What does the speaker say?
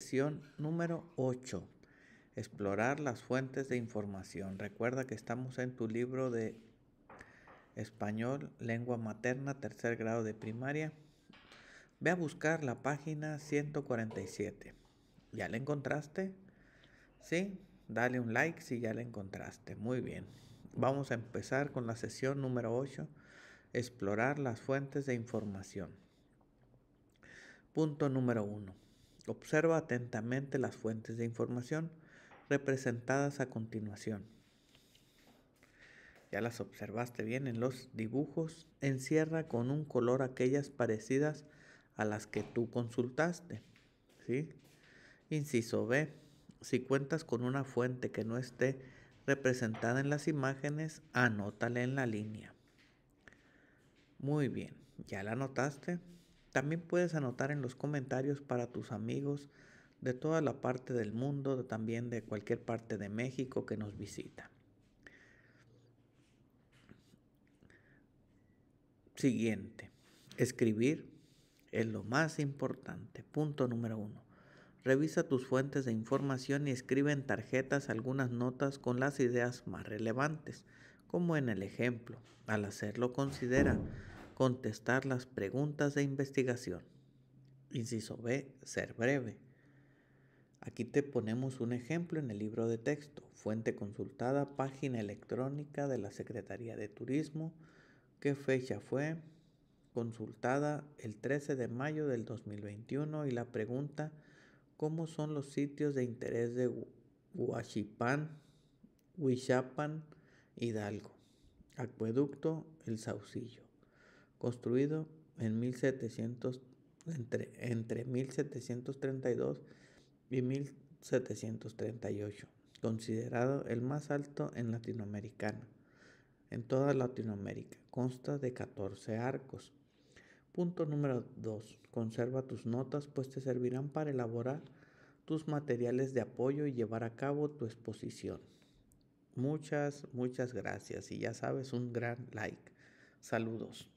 Sesión número 8. Explorar las fuentes de información. Recuerda que estamos en tu libro de español, lengua materna, tercer grado de primaria. Ve a buscar la página 147. ¿Ya la encontraste? Sí, dale un like si ya la encontraste. Muy bien. Vamos a empezar con la sesión número 8. Explorar las fuentes de información. Punto número 1 Observa atentamente las fuentes de información representadas a continuación. Ya las observaste bien en los dibujos. Encierra con un color aquellas parecidas a las que tú consultaste. ¿sí? Inciso B. Si cuentas con una fuente que no esté representada en las imágenes, anótale en la línea. Muy bien, ya la anotaste. También puedes anotar en los comentarios para tus amigos de toda la parte del mundo, también de cualquier parte de México que nos visita. Siguiente, escribir es lo más importante. Punto número uno. Revisa tus fuentes de información y escribe en tarjetas algunas notas con las ideas más relevantes, como en el ejemplo. Al hacerlo, considera contestar las preguntas de investigación. Inciso B, ser breve. Aquí te ponemos un ejemplo en el libro de texto, fuente consultada, página electrónica de la Secretaría de Turismo, qué fecha fue consultada el 13 de mayo del 2021 y la pregunta, ¿cómo son los sitios de interés de Huachipán, Huichapan, Hidalgo, Acueducto, El Saucillo? construido en entre, entre 1732 y 1738, considerado el más alto en Latinoamericana. En toda Latinoamérica consta de 14 arcos. Punto número 2. Conserva tus notas, pues te servirán para elaborar tus materiales de apoyo y llevar a cabo tu exposición. Muchas, muchas gracias y ya sabes, un gran like. Saludos.